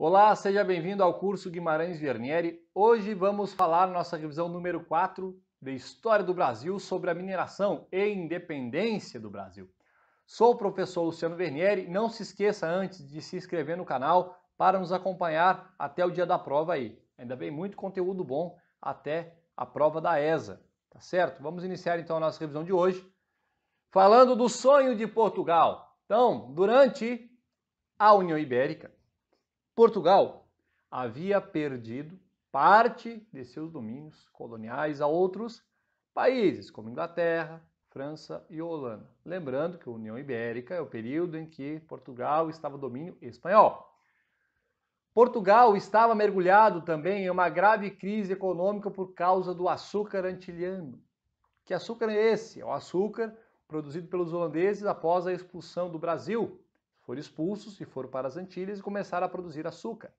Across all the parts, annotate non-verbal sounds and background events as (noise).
Olá, seja bem-vindo ao curso Guimarães Vernieri. Hoje vamos falar nossa revisão número 4 da História do Brasil sobre a mineração e independência do Brasil. Sou o professor Luciano Vernieri. Não se esqueça antes de se inscrever no canal para nos acompanhar até o dia da prova aí. Ainda bem, muito conteúdo bom até a prova da ESA, tá certo? Vamos iniciar então a nossa revisão de hoje falando do sonho de Portugal. Então, durante a União Ibérica, Portugal havia perdido parte de seus domínios coloniais a outros países, como Inglaterra, França e Holanda. Lembrando que a União Ibérica é o período em que Portugal estava domínio espanhol. Portugal estava mergulhado também em uma grave crise econômica por causa do açúcar antilhano. Que açúcar é esse? É o açúcar produzido pelos holandeses após a expulsão do Brasil foram expulsos e foram para as Antilhas e começaram a produzir açúcar.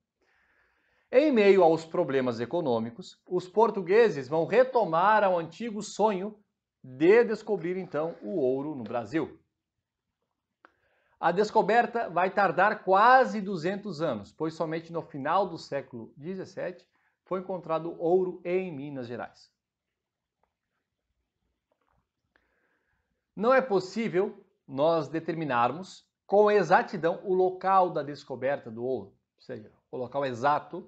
Em meio aos problemas econômicos, os portugueses vão retomar ao antigo sonho de descobrir então o ouro no Brasil. A descoberta vai tardar quase 200 anos, pois somente no final do século 17 foi encontrado ouro em Minas Gerais. Não é possível nós determinarmos com exatidão o local da descoberta do ouro, ou seja, o local exato,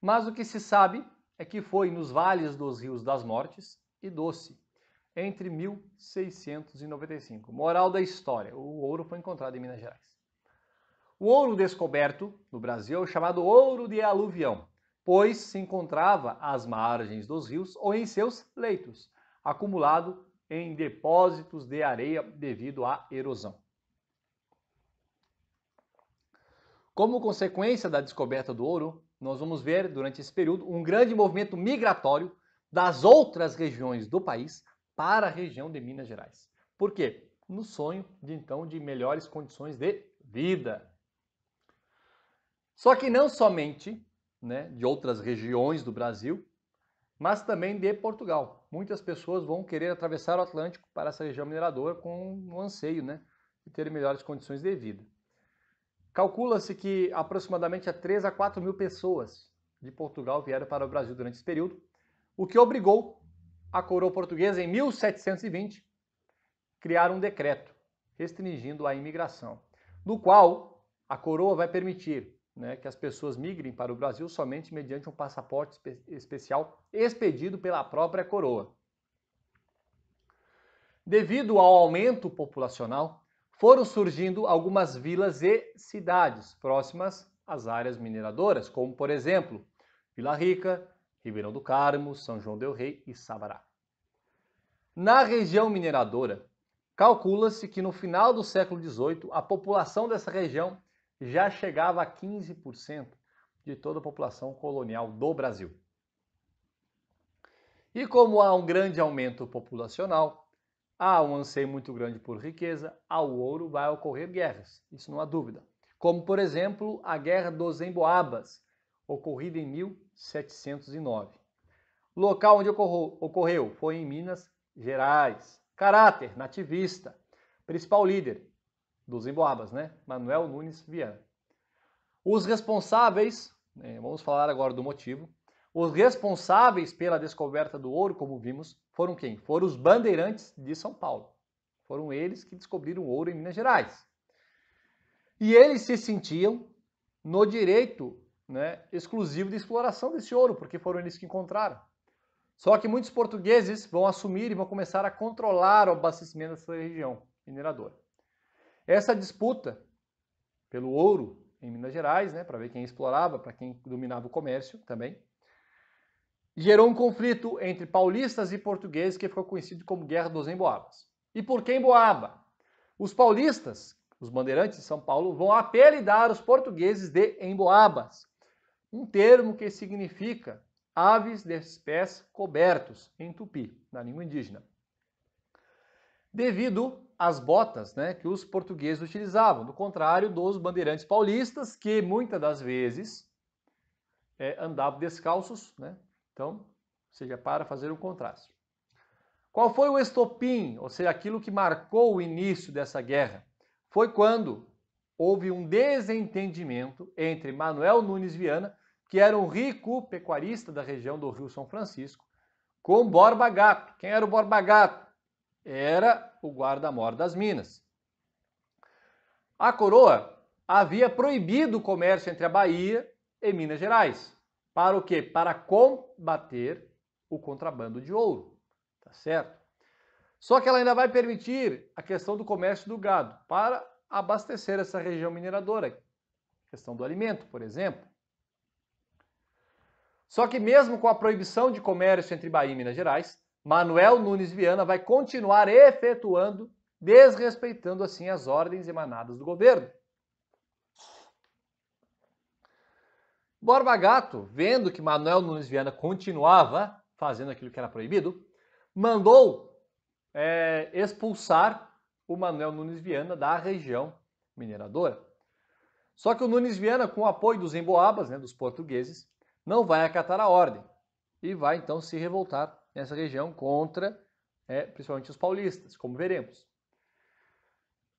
mas o que se sabe é que foi nos vales dos rios das Mortes e Doce, entre 1695. Moral da história: o ouro foi encontrado em Minas Gerais. O ouro descoberto no Brasil é chamado ouro de aluvião, pois se encontrava às margens dos rios ou em seus leitos, acumulado em depósitos de areia devido à erosão. Como consequência da descoberta do ouro, nós vamos ver durante esse período um grande movimento migratório das outras regiões do país para a região de Minas Gerais. Por quê? No sonho de então de melhores condições de vida. Só que não somente né, de outras regiões do Brasil, mas também de Portugal. Muitas pessoas vão querer atravessar o Atlântico para essa região mineradora com um anseio né, de ter melhores condições de vida. Calcula-se que aproximadamente a 3 a 4 mil pessoas de Portugal vieram para o Brasil durante esse período, o que obrigou a coroa portuguesa, em 1720, a criar um decreto restringindo a imigração, no qual a coroa vai permitir né, que as pessoas migrem para o Brasil somente mediante um passaporte especial expedido pela própria coroa. Devido ao aumento populacional, foram surgindo algumas vilas e cidades próximas às áreas mineradoras, como por exemplo Vila Rica, Ribeirão do Carmo, São João del Rei e Sabará. Na região mineradora, calcula-se que no final do século XVIII a população dessa região já chegava a 15% de toda a população colonial do Brasil. E como há um grande aumento populacional, Há um anseio muito grande por riqueza, ao ouro vai ocorrer guerras, isso não há dúvida. Como, por exemplo, a Guerra dos Emboabas, ocorrida em 1709. O local onde ocorreu foi em Minas Gerais. Caráter nativista. Principal líder dos Emboabas, né? Manuel Nunes Viana. Os responsáveis, né, vamos falar agora do motivo, os responsáveis pela descoberta do ouro, como vimos, foram quem? Foram os bandeirantes de São Paulo. Foram eles que descobriram ouro em Minas Gerais. E eles se sentiam no direito né, exclusivo de exploração desse ouro, porque foram eles que encontraram. Só que muitos portugueses vão assumir e vão começar a controlar o abastecimento dessa região mineradora. Essa disputa pelo ouro em Minas Gerais, né, para ver quem explorava, para quem dominava o comércio também, gerou um conflito entre paulistas e portugueses que ficou conhecido como Guerra dos Emboabas. E por que Emboaba? Os paulistas, os bandeirantes de São Paulo, vão apelidar os portugueses de Emboabas, um termo que significa aves de pés cobertos, em tupi, na língua indígena. Devido às botas né, que os portugueses utilizavam, do contrário dos bandeirantes paulistas, que muitas das vezes é, andavam descalços, né, então, ou seja, para fazer o contraste. Qual foi o estopim, ou seja, aquilo que marcou o início dessa guerra? Foi quando houve um desentendimento entre Manuel Nunes Viana, que era um rico pecuarista da região do Rio São Francisco, com Borba Gato. Quem era o Borba Gato? Era o guarda-mor das Minas. A coroa havia proibido o comércio entre a Bahia e Minas Gerais. Para o quê? Para combater o contrabando de ouro, tá certo? Só que ela ainda vai permitir a questão do comércio do gado para abastecer essa região mineradora, questão do alimento, por exemplo. Só que mesmo com a proibição de comércio entre Bahia e Minas Gerais, Manuel Nunes Viana vai continuar efetuando, desrespeitando assim as ordens emanadas do governo. Borba Gato, vendo que Manuel Nunes Viana continuava fazendo aquilo que era proibido, mandou é, expulsar o Manuel Nunes Viana da região mineradora. Só que o Nunes Viana, com o apoio dos emboabas, né, dos portugueses, não vai acatar a ordem e vai então se revoltar nessa região contra, é, principalmente os paulistas, como veremos.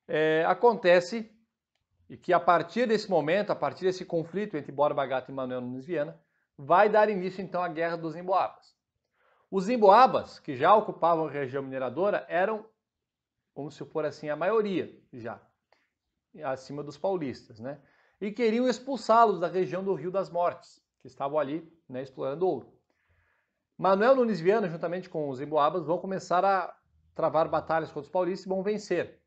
É, acontece e que a partir desse momento, a partir desse conflito entre Borba Gato e Manuel Nunes Viana, vai dar início então à Guerra dos Zimboabas. Os Zimboabas, que já ocupavam a região mineradora, eram, vamos supor assim, a maioria já, acima dos paulistas, né? E queriam expulsá-los da região do Rio das Mortes, que estavam ali né, explorando ouro. Manuel Nunes Viana, juntamente com os Zimboabas, vão começar a travar batalhas contra os paulistas e vão vencer.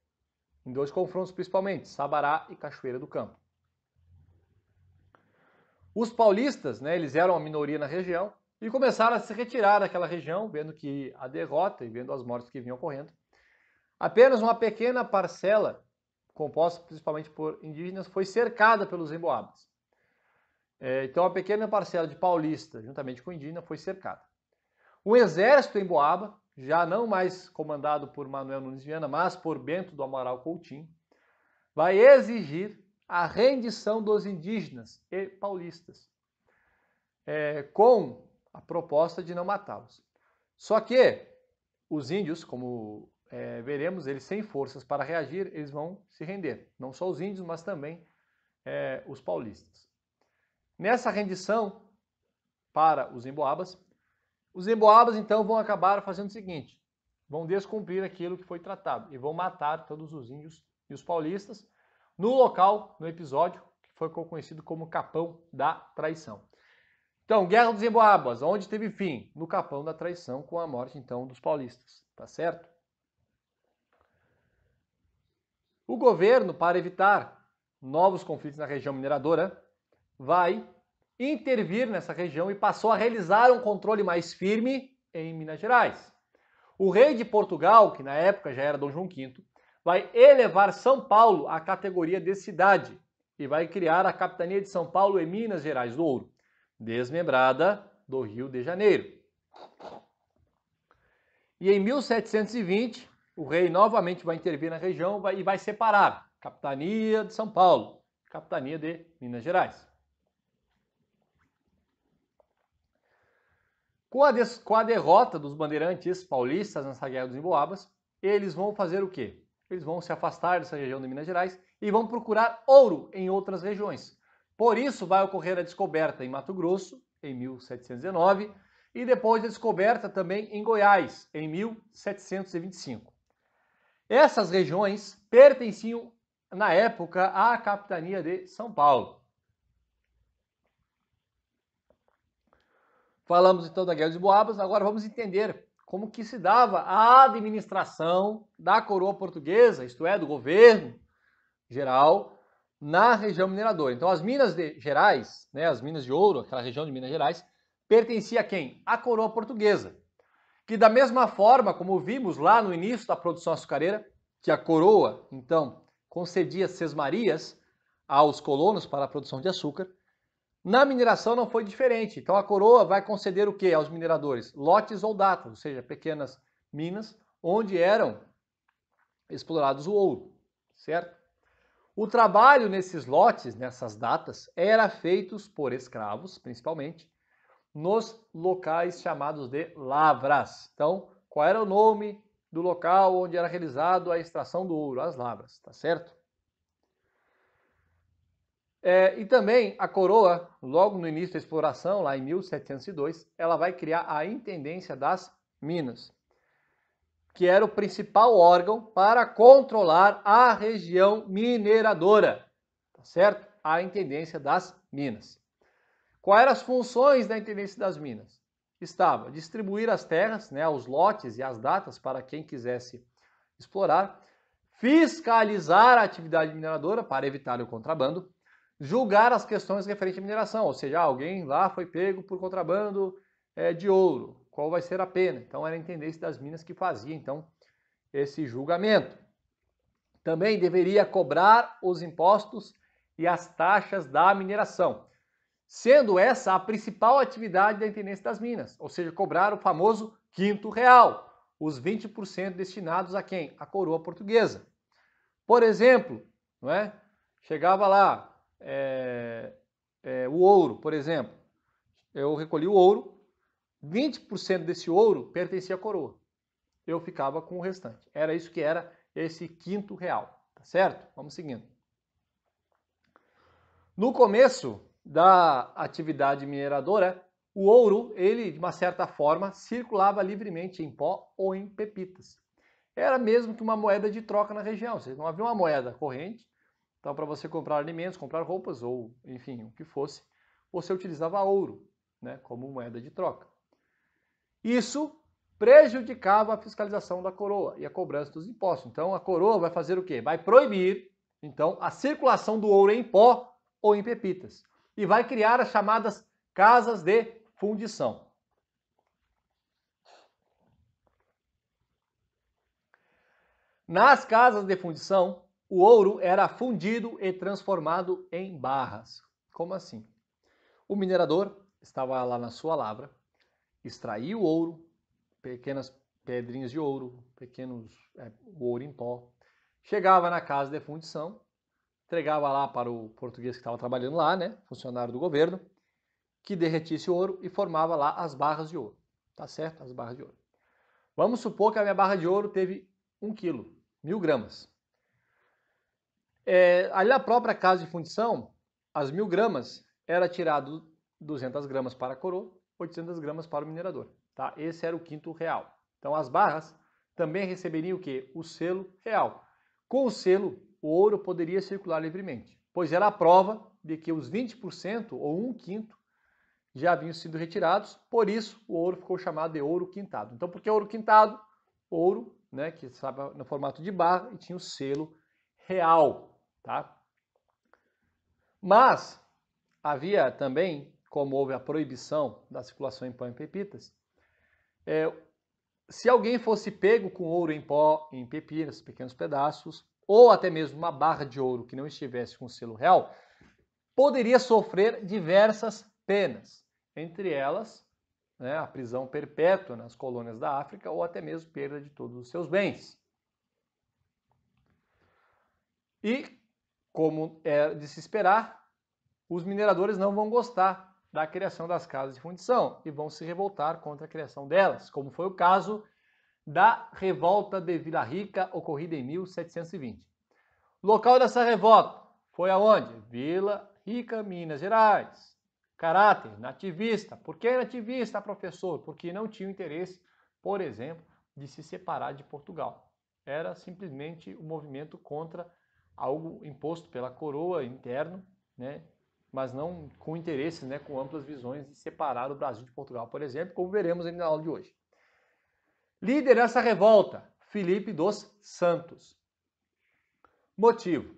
Em dois confrontos principalmente, Sabará e Cachoeira do Campo. Os paulistas, né, eles eram a minoria na região e começaram a se retirar daquela região, vendo que a derrota e vendo as mortes que vinham ocorrendo. Apenas uma pequena parcela, composta principalmente por indígenas, foi cercada pelos emboabas. É, então, a pequena parcela de paulista, juntamente com indígena, foi cercada. O exército emboaba já não mais comandado por Manuel Nunes Viana, mas por Bento do Amaral Coutinho, vai exigir a rendição dos indígenas e paulistas, é, com a proposta de não matá-los. Só que os índios, como é, veremos, eles sem forças para reagir, eles vão se render. Não só os índios, mas também é, os paulistas. Nessa rendição para os emboabas, os emboabas, então, vão acabar fazendo o seguinte: vão descumprir aquilo que foi tratado e vão matar todos os índios e os paulistas no local, no episódio, que foi conhecido como Capão da Traição. Então, Guerra dos Emboabas, onde teve fim? No Capão da Traição, com a morte, então, dos paulistas, tá certo? O governo, para evitar novos conflitos na região mineradora, vai intervir nessa região e passou a realizar um controle mais firme em Minas Gerais. O rei de Portugal, que na época já era Dom João V, vai elevar São Paulo à categoria de cidade e vai criar a capitania de São Paulo e Minas Gerais do Ouro, desmembrada do Rio de Janeiro. E em 1720, o rei novamente vai intervir na região e vai separar capitania de São Paulo, capitania de Minas Gerais. Com a, com a derrota dos bandeirantes paulistas nessa guerra dos Emboabas, eles vão fazer o quê? Eles vão se afastar dessa região de Minas Gerais e vão procurar ouro em outras regiões. Por isso vai ocorrer a descoberta em Mato Grosso, em 1719, e depois a descoberta também em Goiás, em 1725. Essas regiões pertenciam, na época, à capitania de São Paulo. Falamos então da Guerra dos Boabas, agora vamos entender como que se dava a administração da coroa portuguesa, isto é, do governo geral, na região mineradora. Então, as Minas Gerais, né, as Minas de Ouro, aquela região de Minas Gerais, pertencia a quem? A coroa portuguesa. Que da mesma forma, como vimos lá no início da produção açucareira, que a coroa, então, concedia sesmarias aos colonos para a produção de açúcar, na mineração não foi diferente. Então a coroa vai conceder o que aos mineradores? Lotes ou datas, ou seja, pequenas minas onde eram explorados o ouro, certo? O trabalho nesses lotes, nessas datas, era feito por escravos, principalmente, nos locais chamados de lavras. Então, qual era o nome do local onde era realizado a extração do ouro? As lavras, tá certo? É, e também a coroa, logo no início da exploração, lá em 1702, ela vai criar a Intendência das Minas, que era o principal órgão para controlar a região mineradora, tá certo? A Intendência das Minas. Quais eram as funções da Intendência das Minas? Estava distribuir as terras, né, os lotes e as datas para quem quisesse explorar, fiscalizar a atividade mineradora para evitar o contrabando, julgar as questões referentes à mineração, ou seja, ah, alguém lá foi pego por contrabando é, de ouro, qual vai ser a pena? Então era a intendência das minas que fazia então esse julgamento. Também deveria cobrar os impostos e as taxas da mineração, sendo essa a principal atividade da intendência das minas, ou seja, cobrar o famoso quinto real, os 20% destinados a quem? A coroa portuguesa. Por exemplo, não é? Chegava lá, é, é, o ouro, por exemplo. Eu recolhi o ouro, 20% desse ouro pertencia à coroa. Eu ficava com o restante. Era isso que era esse quinto real, tá certo? Vamos seguindo. No começo da atividade mineradora, o ouro, ele de uma certa forma circulava livremente em pó ou em pepitas. Era mesmo que uma moeda de troca na região. não havia uma moeda corrente, então, para você comprar alimentos, comprar roupas ou, enfim, o que fosse, você utilizava ouro né, como moeda de troca. Isso prejudicava a fiscalização da coroa e a cobrança dos impostos. Então, a coroa vai fazer o quê? Vai proibir, então, a circulação do ouro em pó ou em pepitas e vai criar as chamadas casas de fundição. Nas casas de fundição, o ouro era fundido e transformado em barras. Como assim? O minerador estava lá na sua lavra, extraía o ouro, pequenas pedrinhas de ouro, pequenos é, ouro em pó, chegava na casa de fundição, entregava lá para o português que estava trabalhando lá, né, funcionário do governo, que derretisse o ouro e formava lá as barras de ouro. Tá certo? As barras de ouro. Vamos supor que a minha barra de ouro teve um quilo, mil gramas. É, ali na própria casa de fundição, as mil gramas era tirado 200 gramas para a coroa, 800 gramas para o minerador. Tá? Esse era o quinto real. Então as barras também receberiam o que? O selo real. Com o selo, o ouro poderia circular livremente, pois era a prova de que os 20% ou um quinto já haviam sido retirados, por isso o ouro ficou chamado de ouro quintado. Então, por que ouro quintado? Ouro, né, que estava no formato de barra e tinha o selo real. Tá? Mas havia também, como houve a proibição da circulação em pó e pepitas, é, se alguém fosse pego com ouro em pó, em pepitas, pequenos pedaços, ou até mesmo uma barra de ouro que não estivesse com selo real, poderia sofrer diversas penas, entre elas né, a prisão perpétua nas colônias da África ou até mesmo perda de todos os seus bens. E como é de se esperar, os mineradores não vão gostar da criação das casas de fundição e vão se revoltar contra a criação delas, como foi o caso da revolta de Vila Rica ocorrida em 1720. Local dessa revolta foi aonde? Vila Rica, Minas Gerais. Caráter nativista. Por que nativista, professor? Porque não tinha interesse, por exemplo, de se separar de Portugal. Era simplesmente um movimento contra algo imposto pela coroa interno, né, mas não com interesses, né, com amplas visões de separar o Brasil de Portugal, por exemplo, como veremos ainda na aula de hoje. Líder dessa revolta, Felipe dos Santos. Motivo: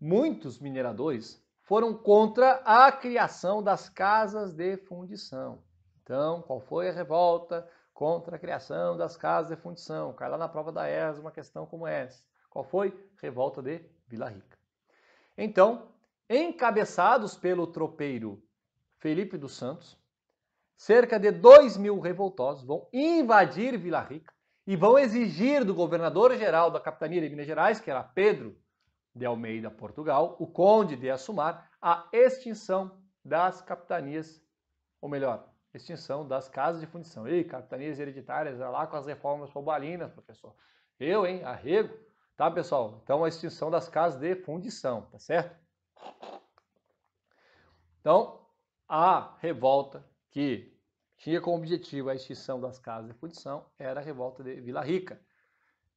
muitos mineradores foram contra a criação das casas de fundição. Então, qual foi a revolta contra a criação das casas de fundição? Cai lá na prova da ERS uma questão como essa. Qual foi? Revolta de Vila Rica. Então, encabeçados pelo tropeiro Felipe dos Santos, cerca de 2 mil revoltosos vão invadir Vila Rica e vão exigir do governador-geral da capitania de Minas Gerais, que era Pedro de Almeida Portugal, o conde de Assumar, a extinção das capitanias, ou melhor, extinção das casas de fundição. Ei, capitanias hereditárias, lá com as reformas pobalinas, professor. Eu, hein, arrego. Tá, pessoal? Então, a extinção das casas de fundição, tá certo? Então, a revolta que tinha como objetivo a extinção das casas de fundição era a revolta de Vila Rica.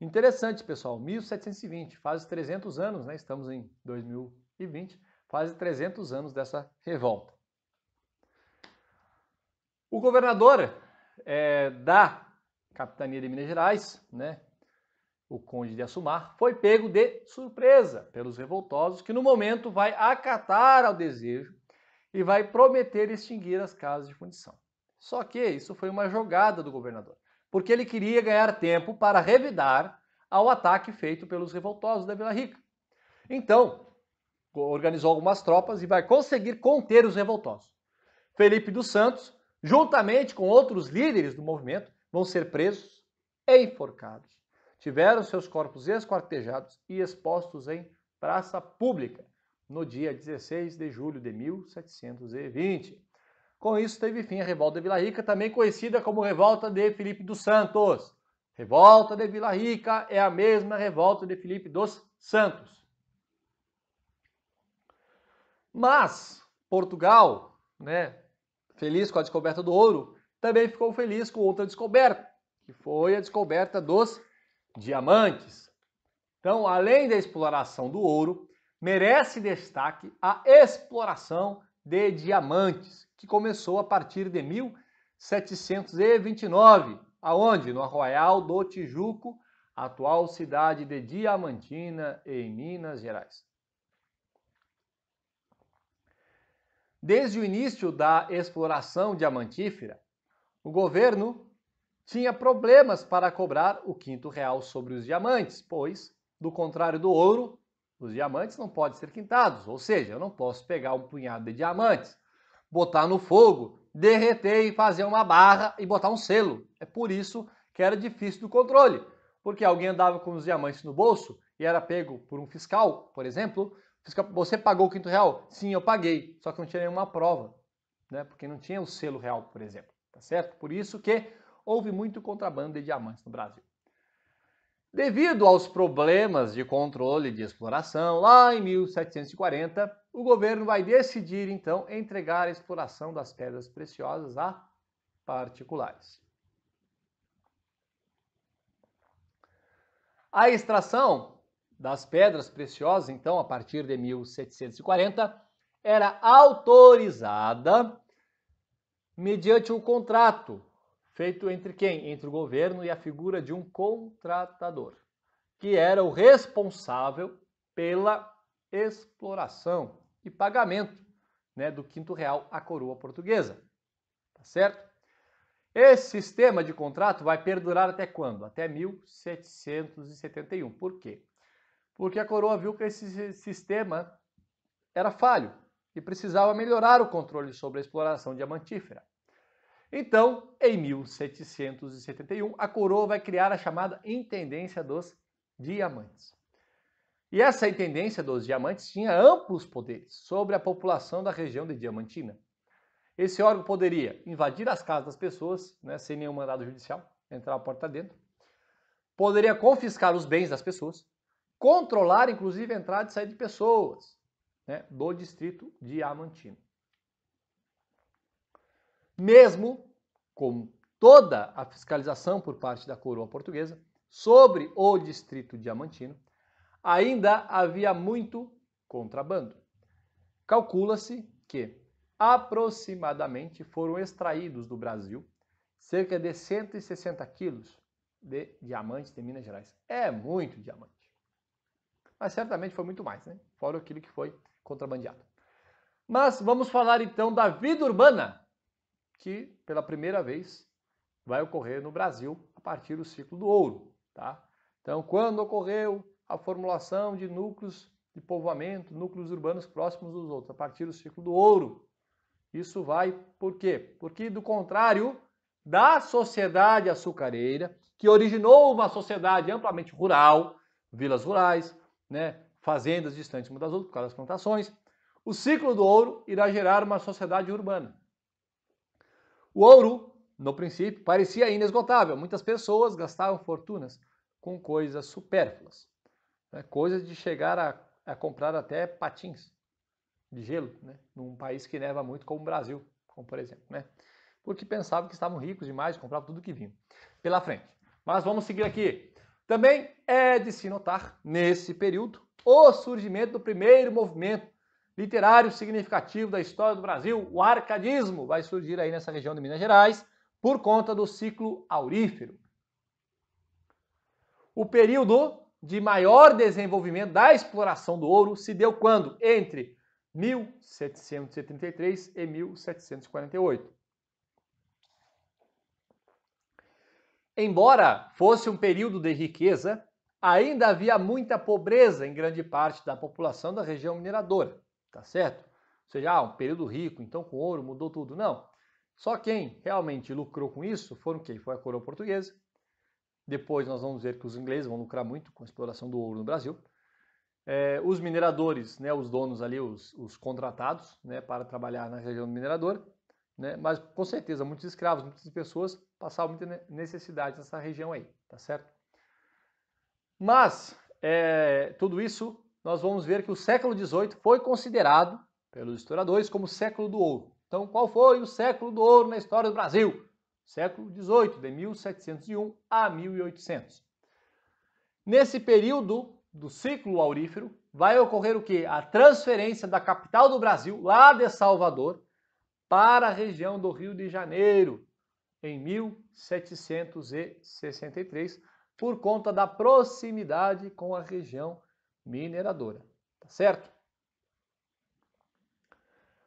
Interessante, pessoal, 1720, faz 300 anos, né? Estamos em 2020, faz 300 anos dessa revolta. O governador é, da capitania de Minas Gerais, né, o conde de Assumar, foi pego de surpresa pelos revoltosos, que no momento vai acatar ao desejo e vai prometer extinguir as casas de fundição. Só que isso foi uma jogada do governador, porque ele queria ganhar tempo para revidar ao ataque feito pelos revoltosos da Vila Rica. Então, organizou algumas tropas e vai conseguir conter os revoltosos. Felipe dos Santos, juntamente com outros líderes do movimento, vão ser presos e enforcados tiveram seus corpos esquartejados e expostos em praça pública no dia 16 de julho de 1720. Com isso, teve fim a Revolta de Vila Rica, também conhecida como Revolta de Felipe dos Santos. Revolta de Vila Rica é a mesma Revolta de Felipe dos Santos. Mas Portugal, né, feliz com a descoberta do ouro, também ficou feliz com outra descoberta, que foi a descoberta dos diamantes. Então, além da exploração do ouro, merece destaque a exploração de diamantes, que começou a partir de 1729, aonde? No Arroial do Tijuco, atual cidade de Diamantina, em Minas Gerais. Desde o início da exploração diamantífera, o governo tinha problemas para cobrar o quinto real sobre os diamantes, pois, do contrário do ouro, os diamantes não podem ser quintados, ou seja, eu não posso pegar um punhado de diamantes, botar no fogo, derreter e fazer uma barra e botar um selo. É por isso que era difícil do controle, porque alguém andava com os diamantes no bolso e era pego por um fiscal, por exemplo. Fiscal, você pagou o quinto real? Sim, eu paguei, só que não tinha nenhuma prova, né? Porque não tinha o selo real, por exemplo, tá certo? Por isso que houve muito contrabando de diamantes no Brasil. Devido aos problemas de controle de exploração, lá em 1740, o governo vai decidir então entregar a exploração das pedras preciosas a particulares. A extração das pedras preciosas, então, a partir de 1740, era autorizada mediante um contrato feito entre quem? Entre o governo e a figura de um contratador, que era o responsável pela exploração e pagamento né, do quinto real à coroa portuguesa. Tá certo? Esse sistema de contrato vai perdurar até quando? Até 1771. Por quê? Porque a coroa viu que esse sistema era falho e precisava melhorar o controle sobre a exploração diamantífera. Então, em 1771, a coroa vai criar a chamada Intendência dos Diamantes. E essa Intendência dos Diamantes tinha amplos poderes sobre a população da região de Diamantina. Esse órgão poderia invadir as casas das pessoas, né, sem nenhum mandado judicial, entrar a porta dentro. Poderia confiscar os bens das pessoas, controlar, inclusive, a entrada e saída de pessoas né, do distrito diamantino mesmo com toda a fiscalização por parte da coroa portuguesa sobre o distrito diamantino, ainda havia muito contrabando. Calcula-se que aproximadamente foram extraídos do Brasil cerca de 160 quilos de diamantes de Minas Gerais. É muito diamante. Mas certamente foi muito mais, né? Fora aquilo que foi contrabandeado. Mas vamos falar então da vida urbana que pela primeira vez vai ocorrer no Brasil a partir do ciclo do ouro. Tá? Então, quando ocorreu a formulação de núcleos de povoamento, núcleos urbanos próximos dos outros, a partir do ciclo do ouro. Isso vai por quê? Porque, do contrário da sociedade açucareira, que originou uma sociedade amplamente rural, vilas rurais, né, fazendas distantes umas das outras, por causa das plantações, o ciclo do ouro irá gerar uma sociedade urbana. O ouro, no princípio, parecia inesgotável. Muitas pessoas gastavam fortunas com coisas supérfluas, né? coisas de chegar a, a, comprar até patins de gelo, né? num país que neva muito, como o Brasil, como por exemplo, né? porque pensavam que estavam ricos demais, compravam tudo que vinha pela frente. Mas vamos seguir aqui. Também é de se notar, nesse período, o surgimento do primeiro movimento literário significativo da história do Brasil, o arcadismo, vai surgir aí nessa região de Minas Gerais por conta do ciclo aurífero. O período de maior desenvolvimento da exploração do ouro se deu quando? Entre 1773 e 1748. Embora fosse um período de riqueza, ainda havia muita pobreza em grande parte da população da região mineradora. Tá certo? Ou seja, ah, um período rico, então com ouro mudou tudo. Não. Só quem realmente lucrou com isso foram quem? Foi a coroa portuguesa. Depois nós vamos ver que os ingleses vão lucrar muito com a exploração do ouro no Brasil. É, os mineradores, né, os donos ali, os, os contratados né, para trabalhar na região mineradora. Né, mas com certeza muitos escravos, muitas pessoas passavam muita necessidade nessa região aí, tá certo? Mas é, tudo isso nós vamos ver que o século XVIII foi considerado pelos historiadores como o século do ouro. Então, qual foi o século do ouro na história do Brasil? Século XVIII, de 1701 a 1800. Nesse período do ciclo aurífero, vai ocorrer o que? A transferência da capital do Brasil, lá de Salvador, para a região do Rio de Janeiro, em 1763, por conta da proximidade com a região mineradora, tá certo?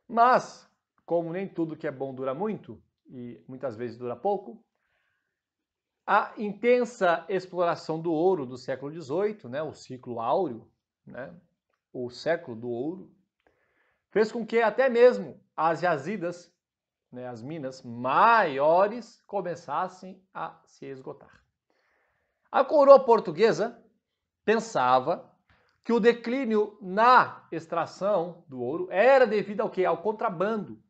Mas, como nem tudo que é bom dura muito, e muitas vezes dura pouco, a intensa exploração do ouro do século XVIII, né, o ciclo áureo, né, o século do ouro, fez com que até mesmo as jazidas, né, as minas maiores, começassem a se esgotar. A coroa portuguesa pensava que o declínio na extração do ouro era devido ao que Ao contrabando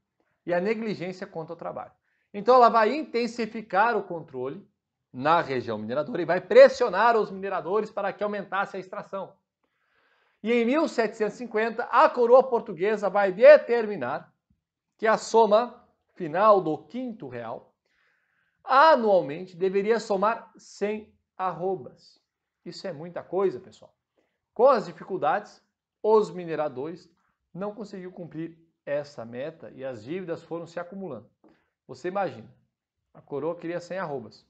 e à negligência quanto ao trabalho. Então ela vai intensificar o controle na região mineradora e vai pressionar os mineradores para que aumentasse a extração. E em 1750, a coroa portuguesa vai determinar que a soma final do quinto real anualmente deveria somar 100 arrobas. Isso é muita coisa, pessoal. Com as dificuldades, os mineradores não conseguiu cumprir essa meta e as dívidas foram se acumulando. Você imagina, a coroa queria 100 arrobas,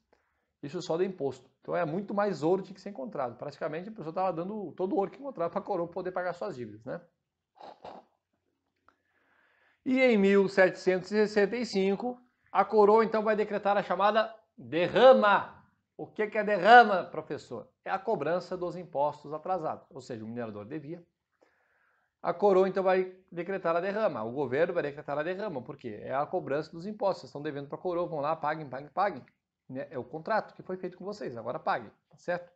isso só de imposto. Então é muito mais ouro que tinha que ser encontrado. Praticamente a pessoa estava dando todo o ouro que encontrava para a coroa poder pagar suas dívidas, né? E em 1765, a coroa então vai decretar a chamada derrama o que é derrama, professor? É a cobrança dos impostos atrasados. Ou seja, o minerador devia. A coroa então vai decretar a derrama. O governo vai decretar a derrama. Por quê? É a cobrança dos impostos. Vocês estão devendo para a coroa, vão lá, paguem, paguem, paguem. Né? É o contrato que foi feito com vocês. Agora paguem, tá certo?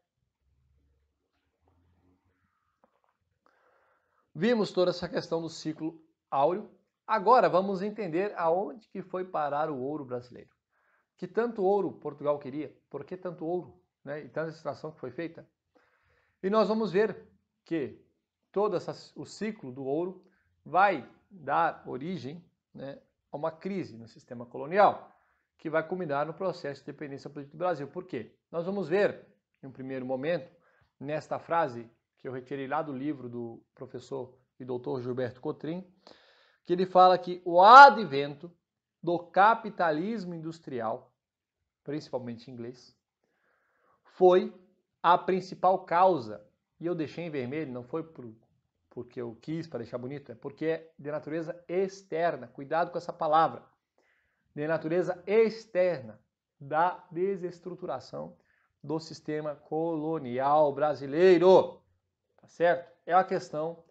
Vimos toda essa questão do ciclo áureo. Agora vamos entender aonde que foi parar o ouro brasileiro. Que tanto ouro Portugal queria? Por que tanto ouro? Né? E tanta extração que foi feita? E nós vamos ver que todo essa, o ciclo do ouro vai dar origem né, a uma crise no sistema colonial, que vai culminar no processo de dependência política do Brasil. Por quê? Nós vamos ver, em um primeiro momento, nesta frase que eu retirei lá do livro do professor e doutor Gilberto Cotrim, que ele fala que o advento do capitalismo industrial principalmente inglês, foi a principal causa. E eu deixei em vermelho, não foi por, porque eu quis para deixar bonito, é porque é de natureza externa. Cuidado com essa palavra. De natureza externa da desestruturação do sistema colonial brasileiro. Tá certo? É uma questão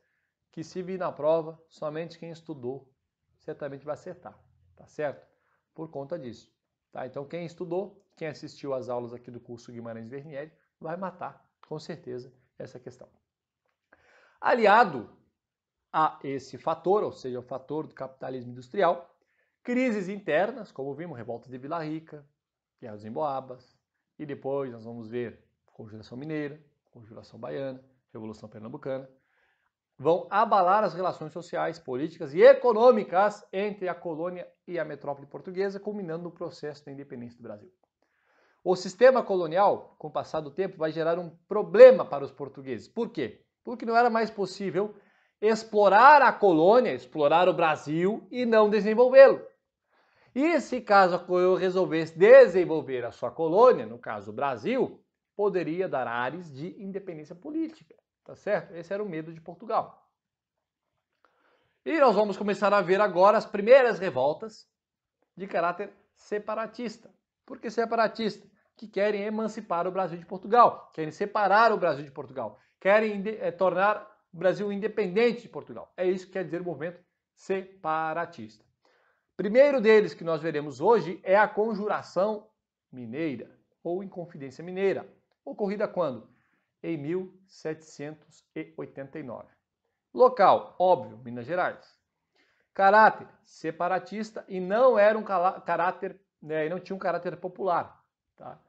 que se vir na prova, somente quem estudou certamente vai acertar, tá certo? Por conta disso. Tá? Então, quem estudou, quem assistiu às aulas aqui do curso Guimarães Vernieri, vai matar, com certeza, essa questão. Aliado a esse fator, ou seja, o fator do capitalismo industrial, crises internas, como vimos, revolta de Vila Rica, Guerra dos Emboabas, e depois nós vamos ver Conjuração Mineira, Conjuração Baiana, Revolução Pernambucana, vão abalar as relações sociais, políticas e econômicas entre a colônia e a metrópole portuguesa, culminando no processo da independência do Brasil. O sistema colonial, com o passar do tempo, vai gerar um problema para os portugueses. Por quê? Porque não era mais possível explorar a colônia, explorar o Brasil e não desenvolvê-lo. E se caso a resolvesse desenvolver a sua colônia, no caso o Brasil, poderia dar ares de independência política. Tá certo? Esse era o medo de Portugal. E nós vamos começar a ver agora as primeiras revoltas de caráter separatista. Por que separatista? Que querem emancipar o Brasil de Portugal, querem separar o Brasil de Portugal, querem é, tornar o Brasil independente de Portugal. É isso que quer dizer o movimento separatista. Primeiro deles que nós veremos hoje é a Conjuração Mineira, ou Inconfidência Mineira, ocorrida quando? em 1789. Local, óbvio, Minas Gerais. Caráter separatista e não era um caráter, né, não tinha um caráter popular, tá?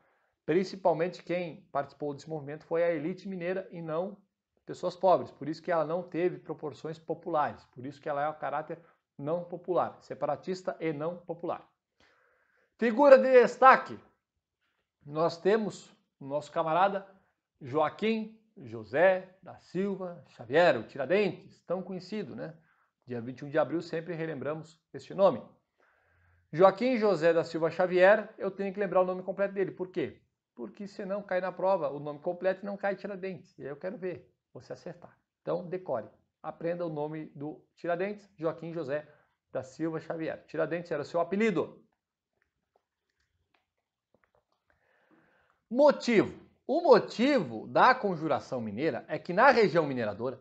Principalmente quem participou desse movimento foi a elite mineira e não pessoas pobres. Por isso que ela não teve proporções populares, por isso que ela é um caráter não popular, separatista e não popular. Figura de destaque. Nós temos o nosso camarada Joaquim José da Silva Xavier, o Tiradentes, tão conhecido, né? Dia 21 de abril sempre relembramos este nome. Joaquim José da Silva Xavier, eu tenho que lembrar o nome completo dele. Por quê? Porque senão cai na prova o nome completo e não cai Tiradentes. E aí eu quero ver você acertar. Então decore, aprenda o nome do Tiradentes, Joaquim José da Silva Xavier. Tiradentes era o seu apelido. Motivo o motivo da conjuração mineira é que na região mineradora,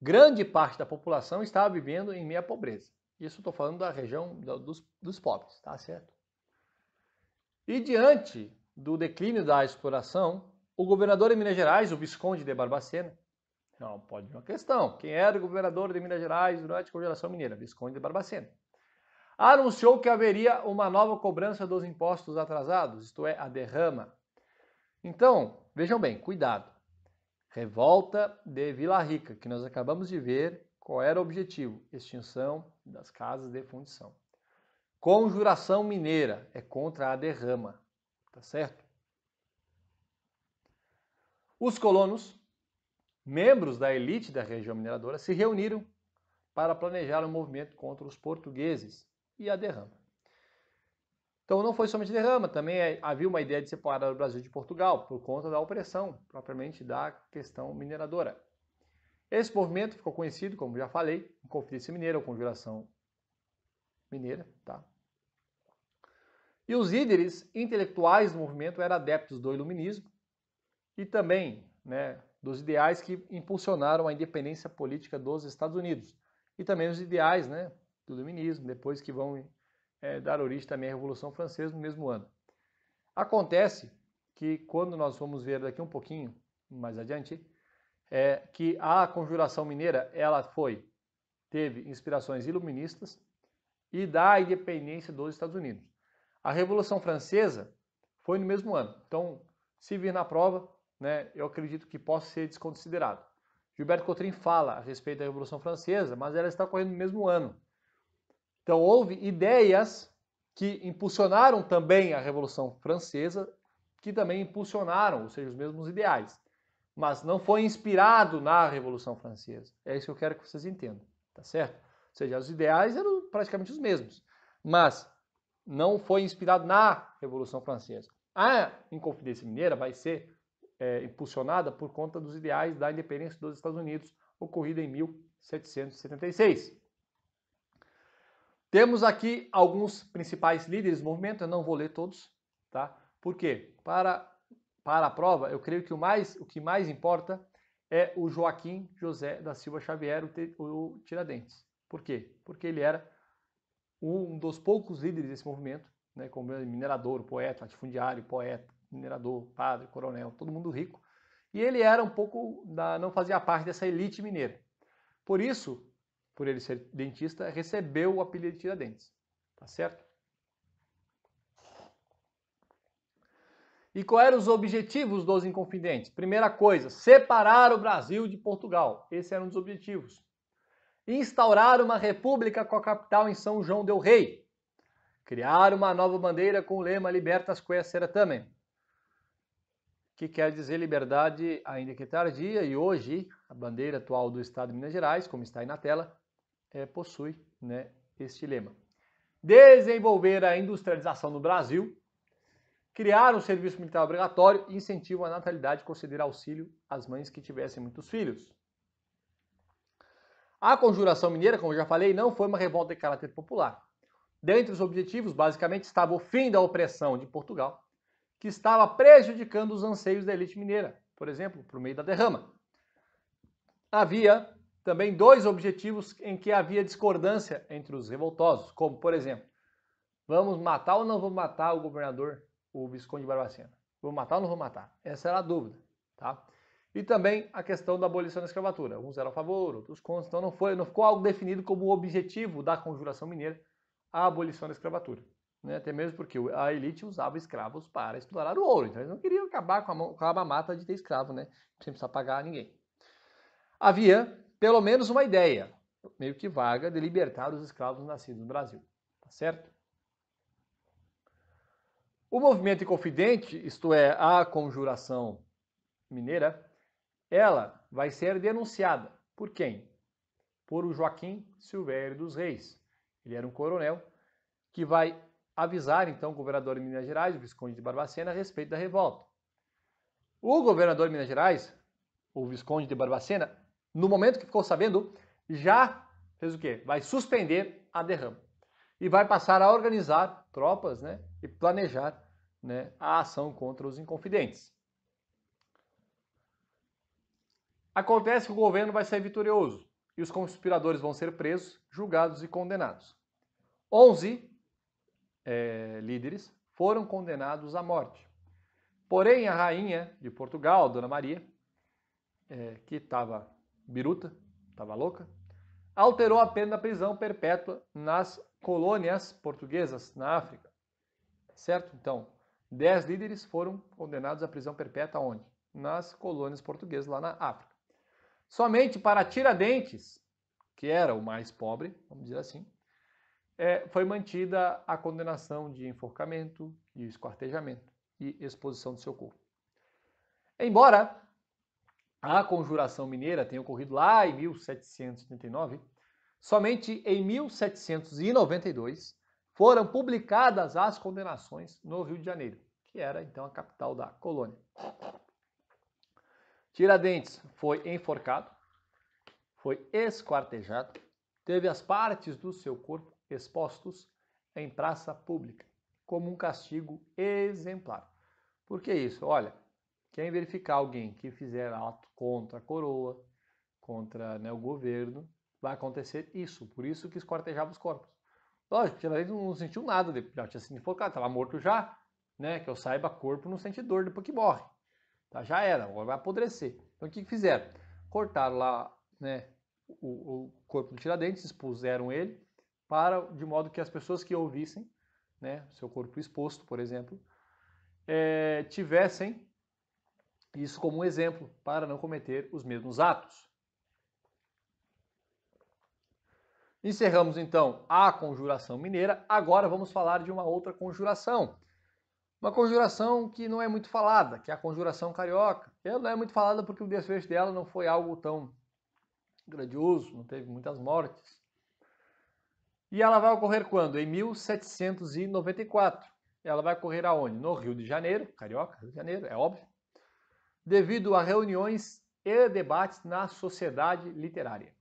grande parte da população estava vivendo em meia pobreza. Isso estou falando da região dos, dos pobres, tá certo? E diante do declínio da exploração, o governador de Minas Gerais, o Visconde de Barbacena, não, pode uma questão. Quem era o governador de Minas Gerais durante a conjuração mineira? Visconde de Barbacena. Anunciou que haveria uma nova cobrança dos impostos atrasados, isto é, a derrama então, vejam bem, cuidado. Revolta de Vila Rica, que nós acabamos de ver qual era o objetivo: extinção das casas de fundição. Conjuração mineira é contra a derrama, tá certo? Os colonos, membros da elite da região mineradora, se reuniram para planejar um movimento contra os portugueses e a derrama. Então não foi somente derrama, também é, havia uma ideia de separar o Brasil de Portugal por conta da opressão, propriamente da questão mineradora. Esse movimento ficou conhecido, como já falei, Conferência Mineira ou Conjuração Mineira, tá? E os líderes intelectuais do movimento eram adeptos do iluminismo e também, né, dos ideais que impulsionaram a independência política dos Estados Unidos e também os ideais, né, do iluminismo, depois que vão é, dar origem também à Revolução Francesa no mesmo ano. Acontece que quando nós vamos ver daqui um pouquinho mais adiante, é que a conjuração mineira ela foi teve inspirações iluministas e da independência dos Estados Unidos. A Revolução Francesa foi no mesmo ano. Então, se vir na prova, né, eu acredito que possa ser desconsiderado. Gilberto Cotrim fala a respeito da Revolução Francesa, mas ela está ocorrendo no mesmo ano. Então, houve ideias que impulsionaram também a Revolução Francesa, que também impulsionaram, ou seja, os mesmos ideais. Mas não foi inspirado na Revolução Francesa. É isso que eu quero que vocês entendam, tá certo? Ou seja, os ideais eram praticamente os mesmos, mas não foi inspirado na Revolução Francesa. A Inconfidência Mineira vai ser é, impulsionada por conta dos ideais da independência dos Estados Unidos, ocorrida em 1776. Temos aqui alguns principais líderes do movimento, eu não vou ler todos, tá? Por quê? Para, para a prova, eu creio que o, mais, o que mais importa é o Joaquim José da Silva Xavier, o, o Tiradentes. Por quê? Porque ele era um dos poucos líderes desse movimento, né, como minerador, poeta, latifundiário, poeta, minerador, padre, coronel, todo mundo rico. E ele era um pouco, da, não fazia parte dessa elite mineira. Por isso, por ele ser dentista, recebeu o apelido de Tiradentes. Tá certo? E quais eram os objetivos dos Inconfidentes? Primeira coisa, separar o Brasil de Portugal. Esse era um dos objetivos. Instaurar uma república com a capital em São João del Rei. Criar uma nova bandeira com o lema Libertas Cuesera Tamen que quer dizer liberdade, ainda que tardia, e hoje a bandeira atual do Estado de Minas Gerais, como está aí na tela, é, possui né, este lema. Desenvolver a industrialização no Brasil, criar um serviço militar obrigatório, incentivo à natalidade, conceder auxílio às mães que tivessem muitos filhos. A conjuração mineira, como eu já falei, não foi uma revolta de caráter popular. Dentre os objetivos, basicamente, estava o fim da opressão de Portugal, que estava prejudicando os anseios da elite mineira, por exemplo, por meio da derrama. Havia também dois objetivos em que havia discordância entre os revoltosos, como, por exemplo, vamos matar ou não vamos matar o governador, o Visconde Barbacena? Vou matar ou não vou matar? Essa era a dúvida, tá? E também a questão da abolição da escravatura. Uns eram a favor, outros contra. Então não, foi, não ficou algo definido como objetivo da conjuração mineira a abolição da escravatura. Né? Até mesmo porque a elite usava escravos para explorar o ouro. Então eles não queriam acabar com a, com a mata de ter escravo, né? Sem precisar pagar a ninguém. Havia pelo menos uma ideia, meio que vaga, de libertar os escravos nascidos no Brasil. Tá certo? O movimento Inconfidente, isto é, a Conjuração Mineira, ela vai ser denunciada por quem? Por o Joaquim Silvério dos Reis. Ele era um coronel que vai avisar então o governador de Minas Gerais, o Visconde de Barbacena, a respeito da revolta. O governador de Minas Gerais, o Visconde de Barbacena, no momento que ficou sabendo, já fez o quê? Vai suspender a derrama e vai passar a organizar tropas né, e planejar né, a ação contra os inconfidentes. Acontece que o governo vai ser vitorioso e os conspiradores vão ser presos, julgados e condenados. Onze é, líderes foram condenados à morte. Porém, a rainha de Portugal, Dona Maria, é, que estava biruta, estava louca, alterou a pena da prisão perpétua nas colônias portuguesas na África. Certo? Então, dez líderes foram condenados à prisão perpétua onde? Nas colônias portuguesas lá na África. Somente para Tiradentes, que era o mais pobre, vamos dizer assim, é, foi mantida a condenação de enforcamento, de esquartejamento e exposição do seu corpo. Embora a conjuração mineira tem ocorrido lá em 1789. Somente em 1792 foram publicadas as condenações no Rio de Janeiro, que era então a capital da colônia. Tiradentes foi enforcado, foi esquartejado, teve as partes do seu corpo expostos em praça pública, como um castigo exemplar. Por que isso? Olha, quem é verificar alguém que fizer ato contra a coroa, contra né, o governo, vai acontecer isso. Por isso que esquartejava os corpos. Lógico, geralmente não sentiu nada, já tinha sido enforcado, estava morto já, né? Que eu saiba, corpo não sente dor depois que morre. Tá, já era, agora vai apodrecer. Então o que, que fizeram? Cortaram lá né, o, o, corpo do Tiradentes, expuseram ele, para de modo que as pessoas que ouvissem, né, seu corpo exposto, por exemplo, é, tivessem isso como um exemplo para não cometer os mesmos atos. Encerramos então a conjuração mineira. Agora vamos falar de uma outra conjuração. Uma conjuração que não é muito falada, que é a conjuração carioca. Ela não é muito falada porque o desfecho dela não foi algo tão grandioso, não teve muitas mortes. E ela vai ocorrer quando? Em 1794. Ela vai ocorrer aonde? No Rio de Janeiro, carioca, Rio de Janeiro, é óbvio devido a reuniões e debates na sociedade literária.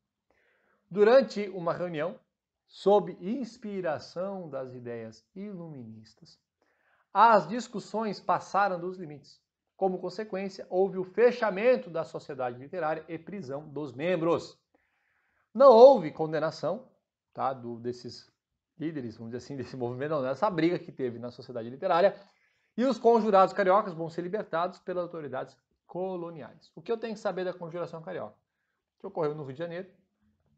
Durante uma reunião, sob inspiração das ideias iluministas, as discussões passaram dos limites. Como consequência, houve o fechamento da sociedade literária e prisão dos membros. Não houve condenação tá, do, desses líderes, vamos dizer assim, (laughs) desse movimento, não, dessa briga que teve na sociedade literária. E os conjurados cariocas vão ser libertados pelas autoridades coloniais. O que eu tenho que saber da conjuração carioca? Que ocorreu no Rio de Janeiro,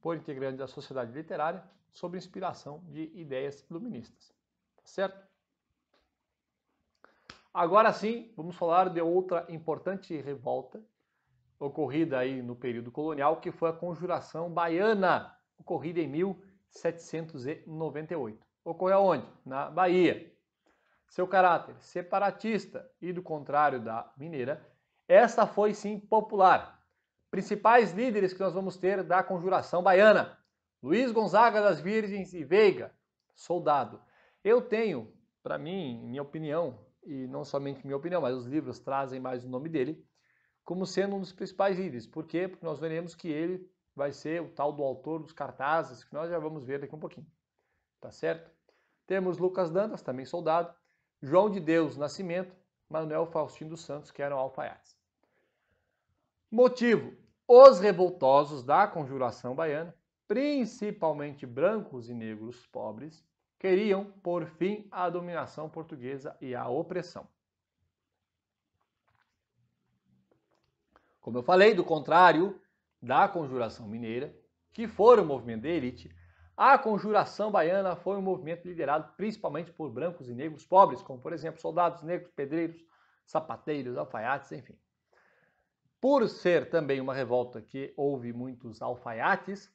por integrante da sociedade literária, sob inspiração de ideias iluministas. Tá certo? Agora sim, vamos falar de outra importante revolta ocorrida aí no período colonial, que foi a Conjuração Baiana, ocorrida em 1798. Ocorreu onde? Na Bahia. Seu caráter separatista e do contrário da mineira esta foi sim popular. Principais líderes que nós vamos ter da conjuração baiana: Luiz Gonzaga das Virgens e Veiga, soldado. Eu tenho, para mim, minha opinião, e não somente minha opinião, mas os livros trazem mais o nome dele, como sendo um dos principais líderes. Por quê? Porque nós veremos que ele vai ser o tal do autor dos cartazes, que nós já vamos ver daqui um pouquinho. Tá certo? Temos Lucas Dantas, também soldado, João de Deus Nascimento, Manuel Faustino dos Santos, que eram alfaiates. Motivo: os revoltosos da conjuração baiana, principalmente brancos e negros pobres, queriam por fim a dominação portuguesa e a opressão. Como eu falei, do contrário da conjuração mineira, que foi um movimento de elite, a conjuração baiana foi um movimento liderado principalmente por brancos e negros pobres, como por exemplo soldados negros, pedreiros, sapateiros, alfaiates, enfim. Por ser também uma revolta que houve muitos alfaiates,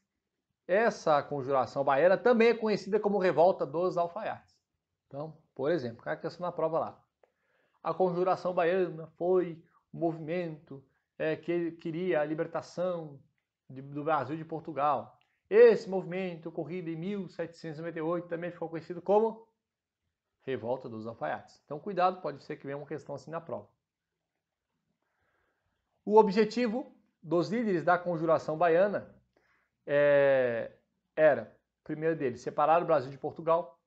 essa conjuração baiana também é conhecida como revolta dos alfaiates. Então, por exemplo, cara que na prova lá. A conjuração baiana foi um movimento é, que queria a libertação de, do Brasil de Portugal. Esse movimento, ocorrido em 1798, também ficou conhecido como Revolta dos Alfaiates. Então, cuidado, pode ser que venha uma questão assim na prova. O objetivo dos líderes da conjuração baiana é, era, primeiro deles, separar o Brasil de Portugal,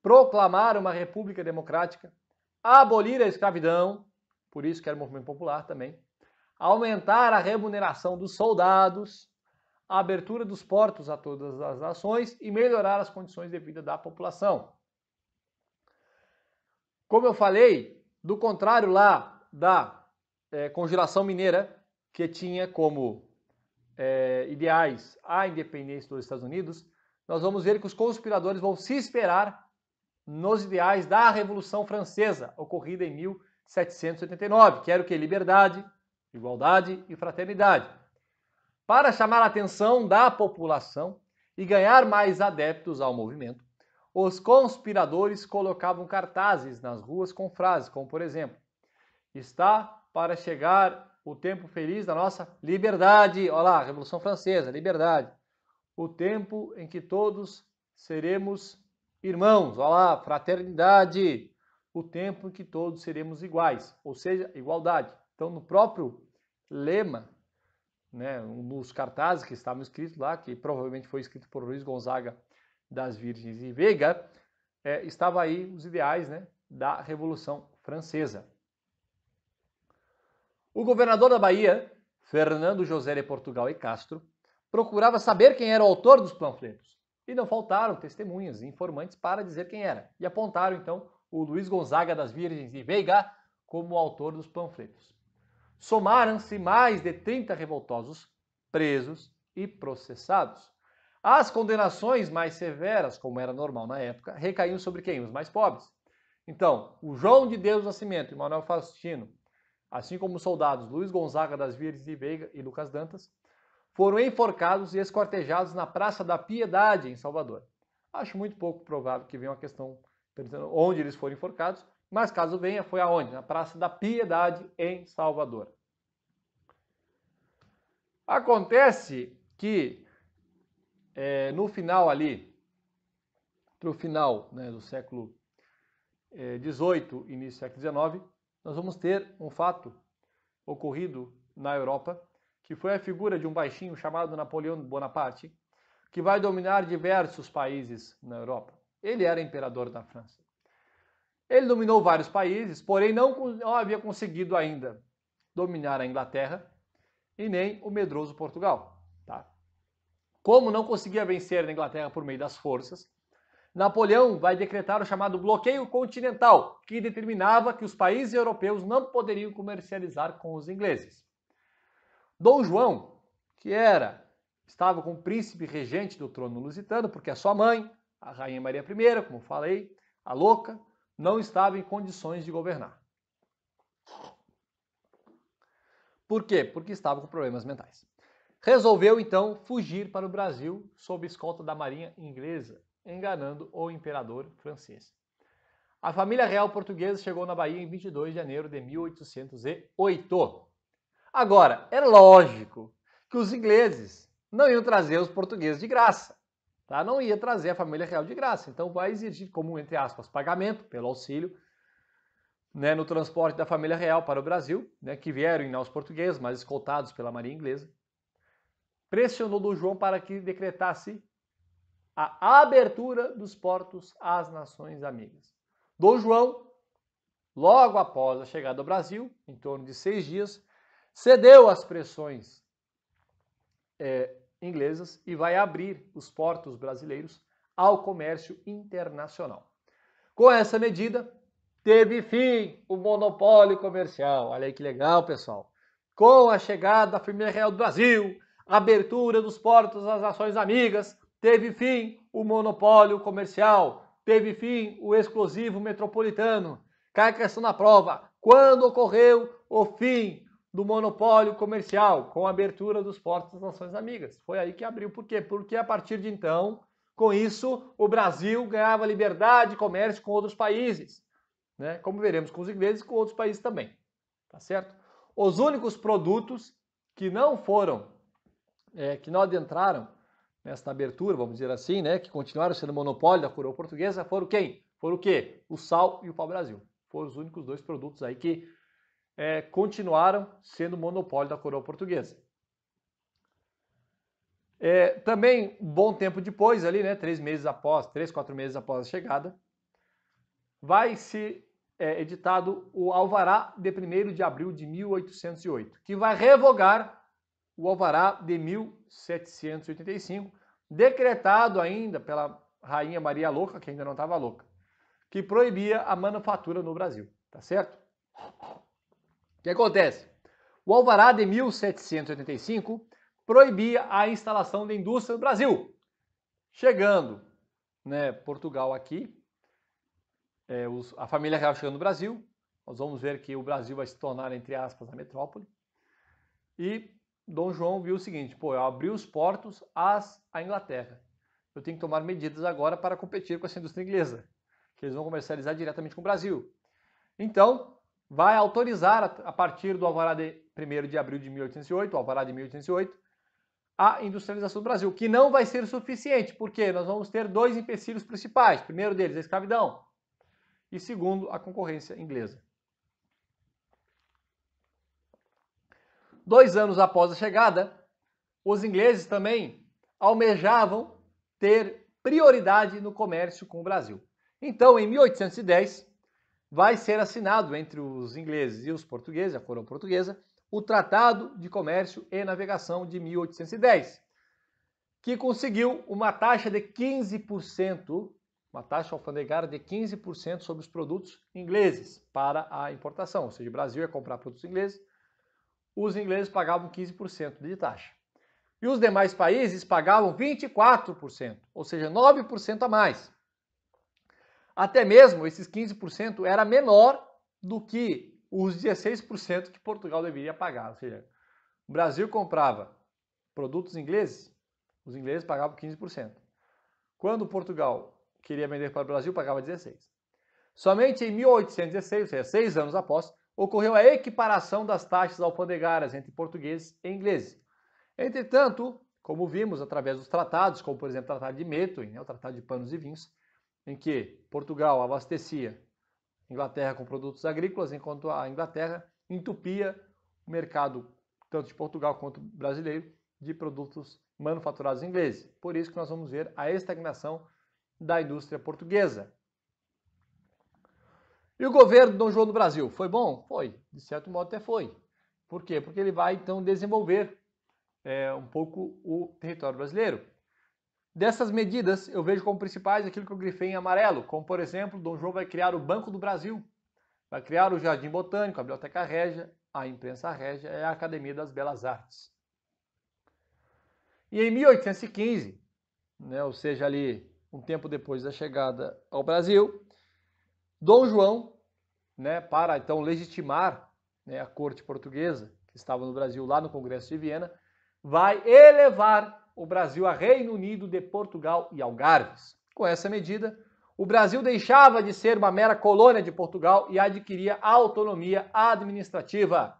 proclamar uma república democrática, abolir a escravidão, por isso que era o movimento popular também, aumentar a remuneração dos soldados, a abertura dos portos a todas as nações e melhorar as condições de vida da população. Como eu falei, do contrário lá da é, congelação mineira, que tinha como é, ideais a independência dos Estados Unidos, nós vamos ver que os conspiradores vão se esperar nos ideais da Revolução Francesa, ocorrida em 1789, que era o que? Liberdade, igualdade e fraternidade. Para chamar a atenção da população e ganhar mais adeptos ao movimento, os conspiradores colocavam cartazes nas ruas com frases como, por exemplo, Está para chegar o tempo feliz da nossa liberdade. Olha lá, Revolução Francesa, liberdade. O tempo em que todos seremos irmãos. Olha lá, fraternidade. O tempo em que todos seremos iguais, ou seja, igualdade. Então, no próprio lema, né, nos cartazes que estavam escritos lá, que provavelmente foi escrito por Luiz Gonzaga das Virgens e Veiga, é, estava aí os ideais né, da Revolução Francesa. O governador da Bahia, Fernando José de Portugal e Castro, procurava saber quem era o autor dos panfletos. E não faltaram testemunhas e informantes para dizer quem era. E apontaram, então, o Luiz Gonzaga das Virgens de Veiga como o autor dos panfletos. Somaram-se mais de 30 revoltosos presos e processados. As condenações mais severas, como era normal na época, recaíam sobre quem? Os mais pobres. Então, o João de Deus Nascimento e Manuel Faustino assim como os soldados Luiz Gonzaga das Virgens de Veiga e Lucas Dantas, foram enforcados e escortejados na Praça da Piedade, em Salvador. Acho muito pouco provável que venha uma questão onde eles foram enforcados, mas caso venha, foi aonde? Na Praça da Piedade, em Salvador. Acontece que é, no final ali, para o final né, do século XVIII, é, início do século XIX, nós vamos ter um fato ocorrido na Europa, que foi a figura de um baixinho chamado Napoleão Bonaparte, que vai dominar diversos países na Europa. Ele era imperador da França. Ele dominou vários países, porém não, não havia conseguido ainda dominar a Inglaterra e nem o medroso Portugal. Tá? Como não conseguia vencer na Inglaterra por meio das forças, Napoleão vai decretar o chamado bloqueio continental, que determinava que os países europeus não poderiam comercializar com os ingleses. Dom João, que era estava com o príncipe regente do trono lusitano, porque a sua mãe, a rainha Maria I, como falei, a louca, não estava em condições de governar. Por quê? Porque estava com problemas mentais. Resolveu então fugir para o Brasil sob escolta da marinha inglesa enganando o imperador francês. A família real portuguesa chegou na Bahia em 22 de janeiro de 1808. Agora, é lógico que os ingleses não iam trazer os portugueses de graça, tá? Não ia trazer a família real de graça. Então vai exigir como entre aspas pagamento pelo auxílio né, no transporte da família real para o Brasil, né, que vieram em nós portugueses, mas escoltados pela marinha inglesa, pressionou Dom João para que decretasse a abertura dos portos às nações amigas. Dom João, logo após a chegada ao Brasil, em torno de seis dias, cedeu às pressões é, inglesas e vai abrir os portos brasileiros ao comércio internacional. Com essa medida, teve fim o monopólio comercial. Olha aí que legal, pessoal. Com a chegada da Firma real do Brasil, abertura dos portos às nações amigas, Teve fim o monopólio comercial, teve fim o exclusivo metropolitano. Cai a questão na prova. Quando ocorreu o fim do monopólio comercial com a abertura dos portos das Nações Amigas? Foi aí que abriu. Por quê? Porque a partir de então, com isso, o Brasil ganhava liberdade de comércio com outros países. Né? Como veremos com os ingleses e com outros países também. Tá certo? Os únicos produtos que não foram, é, que não adentraram nesta abertura, vamos dizer assim, né, que continuaram sendo monopólio da coroa portuguesa, foram quem? Foram o quê? O sal e o pau-brasil. Foram os únicos dois produtos aí que é, continuaram sendo monopólio da coroa portuguesa. É, também, um bom tempo depois, ali, né, três meses após, três, quatro meses após a chegada, vai se é, editado o Alvará de 1 de abril de 1808, que vai revogar o Alvará de 1785, decretado ainda pela Rainha Maria Louca, que ainda não estava louca, que proibia a manufatura no Brasil, tá certo? O que acontece? O Alvará de 1785 proibia a instalação da indústria no Brasil. Chegando né, Portugal aqui, é, os, a família real chegando no Brasil, nós vamos ver que o Brasil vai se tornar, entre aspas, a metrópole. E Dom João viu o seguinte: pô, eu abri os portos às, à Inglaterra. Eu tenho que tomar medidas agora para competir com essa indústria inglesa, que eles vão comercializar diretamente com o Brasil. Então, vai autorizar, a partir do alvará de 1 de abril de 1808, o alvará de 1808, a industrialização do Brasil, que não vai ser suficiente, porque nós vamos ter dois empecilhos principais. Primeiro deles, a escravidão, e segundo, a concorrência inglesa. dois anos após a chegada, os ingleses também almejavam ter prioridade no comércio com o Brasil. Então, em 1810, vai ser assinado entre os ingleses e os portugueses, a coroa portuguesa, o Tratado de Comércio e Navegação de 1810, que conseguiu uma taxa de 15%, uma taxa alfandegária de 15% sobre os produtos ingleses para a importação. Ou seja, o Brasil ia comprar produtos ingleses, os ingleses pagavam 15% de taxa. E os demais países pagavam 24%, ou seja, 9% a mais. Até mesmo esses 15% era menor do que os 16% que Portugal deveria pagar. Ou seja, o Brasil comprava produtos ingleses, os ingleses pagavam 15%. Quando Portugal queria vender para o Brasil, pagava 16%. Somente em 1816, ou seja, seis anos após, ocorreu a equiparação das taxas alfandegárias entre portugueses e ingleses. Entretanto, como vimos através dos tratados, como por exemplo o Tratado de Methuen, né, o Tratado de Panos e Vinhos, em que Portugal abastecia Inglaterra com produtos agrícolas, enquanto a Inglaterra entupia o mercado, tanto de Portugal quanto brasileiro, de produtos manufaturados ingleses. Por isso que nós vamos ver a estagnação da indústria portuguesa. E o governo Dom João do Brasil foi bom? Foi, de certo modo até foi. Por quê? Porque ele vai então desenvolver é, um pouco o território brasileiro. Dessas medidas, eu vejo como principais aquilo que eu grifei em amarelo, como por exemplo, Dom João vai criar o Banco do Brasil, vai criar o Jardim Botânico, a Biblioteca Régia, a Imprensa Régia e é a Academia das Belas Artes. E em 1815, né, ou seja, ali um tempo depois da chegada ao Brasil, Dom João, né, para então legitimar né, a corte portuguesa que estava no Brasil lá no Congresso de Viena, vai elevar o Brasil a Reino Unido de Portugal e Algarves. Com essa medida, o Brasil deixava de ser uma mera colônia de Portugal e adquiria autonomia administrativa.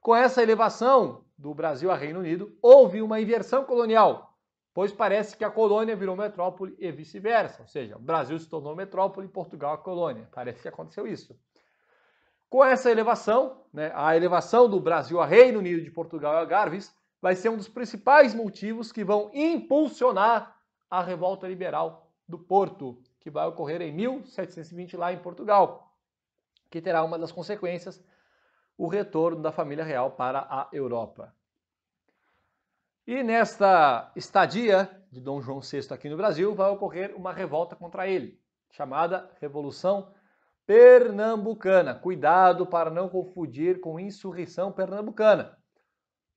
Com essa elevação do Brasil a Reino Unido, houve uma inversão colonial pois parece que a colônia virou metrópole e vice-versa, ou seja, o Brasil se tornou metrópole e Portugal a colônia. Parece que aconteceu isso. Com essa elevação, né, a elevação do Brasil a Reino Unido de Portugal e Algarves vai ser um dos principais motivos que vão impulsionar a revolta liberal do Porto, que vai ocorrer em 1720 lá em Portugal, que terá uma das consequências o retorno da família real para a Europa. E nesta estadia de Dom João VI aqui no Brasil, vai ocorrer uma revolta contra ele, chamada Revolução Pernambucana. Cuidado para não confundir com insurreição pernambucana.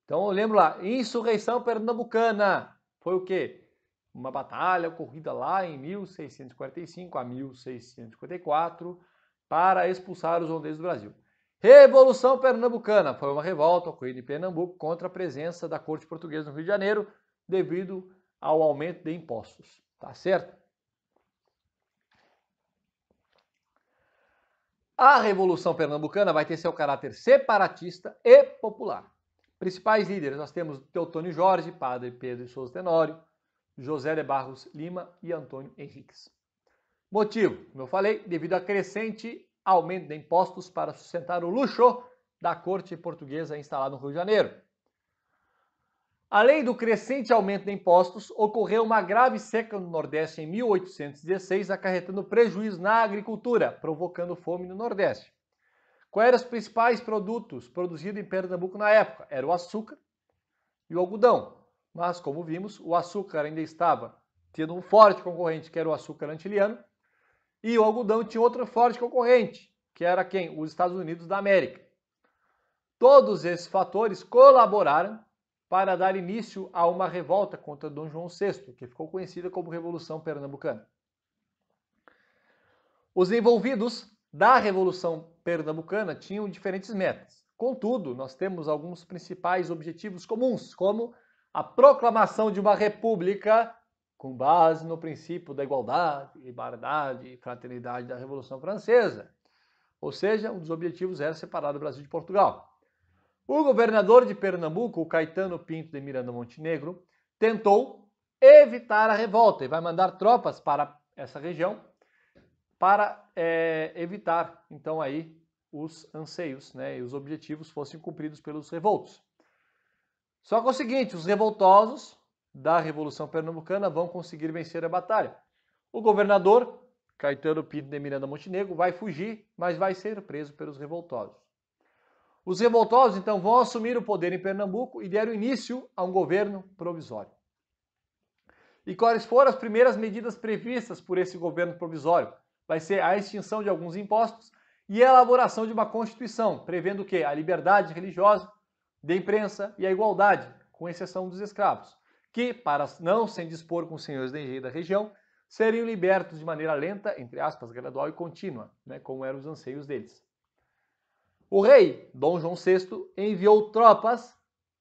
Então, eu lembro lá, insurreição pernambucana foi o quê? Uma batalha ocorrida lá em 1645 a 1654 para expulsar os holandeses do Brasil. Revolução Pernambucana foi uma revolta ocorrida em Pernambuco contra a presença da corte portuguesa no Rio de Janeiro devido ao aumento de impostos, tá certo? A Revolução Pernambucana vai ter seu caráter separatista e popular. Principais líderes, nós temos Teotônio Jorge, Padre Pedro de Souza Tenório, José de Barros Lima e Antônio Henriques. Motivo, como eu falei, devido à crescente aumento de impostos para sustentar o luxo da corte portuguesa instalada no Rio de Janeiro. Além do crescente aumento de impostos, ocorreu uma grave seca no Nordeste em 1816, acarretando prejuízo na agricultura, provocando fome no Nordeste. Quais eram os principais produtos produzidos em Pernambuco na época? Era o açúcar e o algodão. Mas, como vimos, o açúcar ainda estava tendo um forte concorrente, que era o açúcar antiliano, e o algodão tinha outra forte concorrente, que era quem? Os Estados Unidos da América. Todos esses fatores colaboraram para dar início a uma revolta contra Dom João VI, que ficou conhecida como Revolução Pernambucana. Os envolvidos da Revolução Pernambucana tinham diferentes metas. Contudo, nós temos alguns principais objetivos comuns, como a proclamação de uma república com base no princípio da igualdade, liberdade e fraternidade da Revolução Francesa. Ou seja, um dos objetivos era separar o Brasil de Portugal. O governador de Pernambuco, o Caetano Pinto de Miranda Montenegro, tentou evitar a revolta e vai mandar tropas para essa região para é, evitar, então, aí os anseios né, e os objetivos fossem cumpridos pelos revoltos. Só que é o seguinte, os revoltosos da Revolução Pernambucana vão conseguir vencer a batalha. O governador, Caetano Pinto de Miranda Montenegro, vai fugir, mas vai ser preso pelos revoltosos. Os revoltosos, então, vão assumir o poder em Pernambuco e deram início a um governo provisório. E quais foram as primeiras medidas previstas por esse governo provisório? Vai ser a extinção de alguns impostos e a elaboração de uma constituição, prevendo o quê? A liberdade religiosa, de imprensa e a igualdade, com exceção dos escravos que, para não se indispor com os senhores da engenharia da região, seriam libertos de maneira lenta, entre aspas, gradual e contínua, né, como eram os anseios deles. O rei, Dom João VI, enviou tropas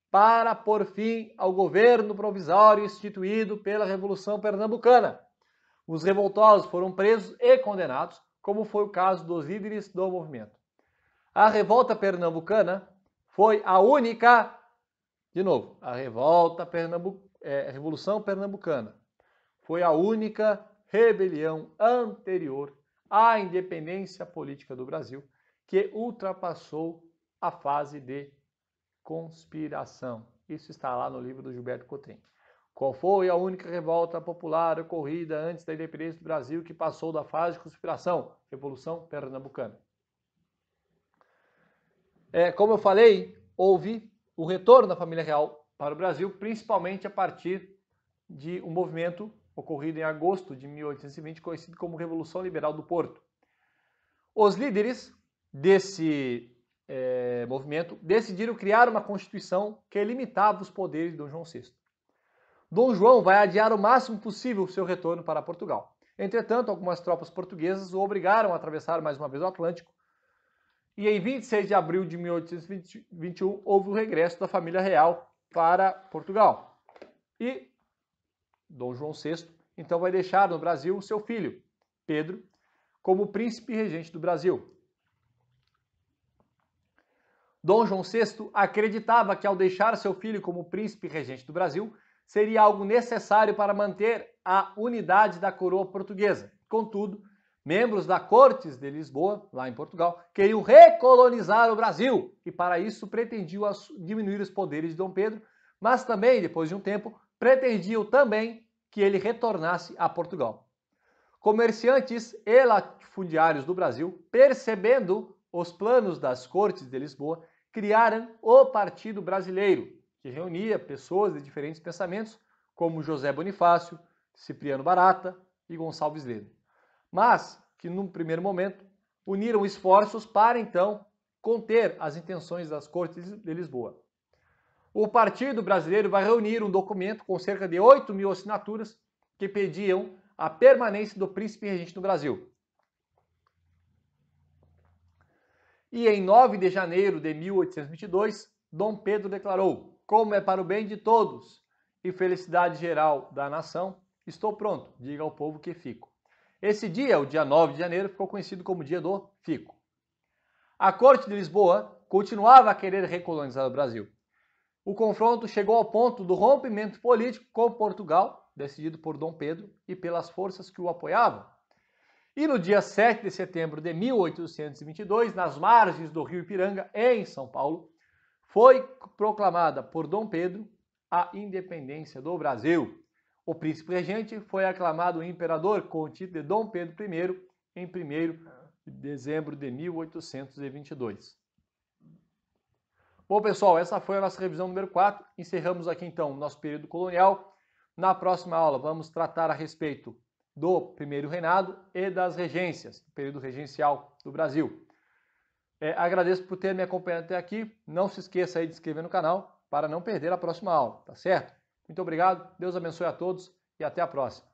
para pôr fim ao governo provisório instituído pela Revolução Pernambucana. Os revoltosos foram presos e condenados, como foi o caso dos líderes do movimento. A revolta pernambucana foi a única, de novo, a revolta pernambu é, Revolução Pernambucana. Foi a única rebelião anterior à independência política do Brasil que ultrapassou a fase de conspiração. Isso está lá no livro do Gilberto Cotrim. Qual foi a única revolta popular ocorrida antes da independência do Brasil que passou da fase de conspiração? Revolução Pernambucana. É, como eu falei, houve o retorno da família real para o Brasil, principalmente a partir de um movimento ocorrido em agosto de 1820, conhecido como Revolução Liberal do Porto. Os líderes desse é, movimento decidiram criar uma constituição que limitava os poderes de Dom João VI. Dom João vai adiar o máximo possível seu retorno para Portugal. Entretanto, algumas tropas portuguesas o obrigaram a atravessar mais uma vez o Atlântico, e em 26 de abril de 1821 houve o regresso da família real para Portugal. E Dom João VI então vai deixar no Brasil seu filho, Pedro, como príncipe regente do Brasil. Dom João VI acreditava que ao deixar seu filho como príncipe regente do Brasil, seria algo necessário para manter a unidade da coroa portuguesa. Contudo, Membros da Cortes de Lisboa, lá em Portugal, queriam recolonizar o Brasil e, para isso, pretendiam diminuir os poderes de Dom Pedro, mas também, depois de um tempo, pretendiam também que ele retornasse a Portugal. Comerciantes e latifundiários do Brasil, percebendo os planos das Cortes de Lisboa, criaram o Partido Brasileiro, que reunia pessoas de diferentes pensamentos, como José Bonifácio, Cipriano Barata e Gonçalves Ledo mas que num primeiro momento uniram esforços para então conter as intenções das Cortes de Lisboa. O Partido Brasileiro vai reunir um documento com cerca de 8 mil assinaturas que pediam a permanência do príncipe regente no Brasil. E em 9 de janeiro de 1822, Dom Pedro declarou: Como é para o bem de todos e felicidade geral da nação, estou pronto, diga ao povo que fico. Esse dia, o dia 9 de janeiro, ficou conhecido como Dia do Fico. A corte de Lisboa continuava a querer recolonizar o Brasil. O confronto chegou ao ponto do rompimento político com Portugal, decidido por Dom Pedro e pelas forças que o apoiavam. E no dia 7 de setembro de 1822, nas margens do rio Ipiranga, em São Paulo, foi proclamada por Dom Pedro a independência do Brasil. O príncipe regente foi aclamado imperador com o título de Dom Pedro I em 1 de dezembro de 1822. Bom, pessoal, essa foi a nossa revisão número 4. Encerramos aqui então o nosso período colonial. Na próxima aula, vamos tratar a respeito do primeiro reinado e das regências, do período regencial do Brasil. É, agradeço por ter me acompanhado até aqui. Não se esqueça aí de se inscrever no canal para não perder a próxima aula, tá certo? Muito obrigado, Deus abençoe a todos e até a próxima.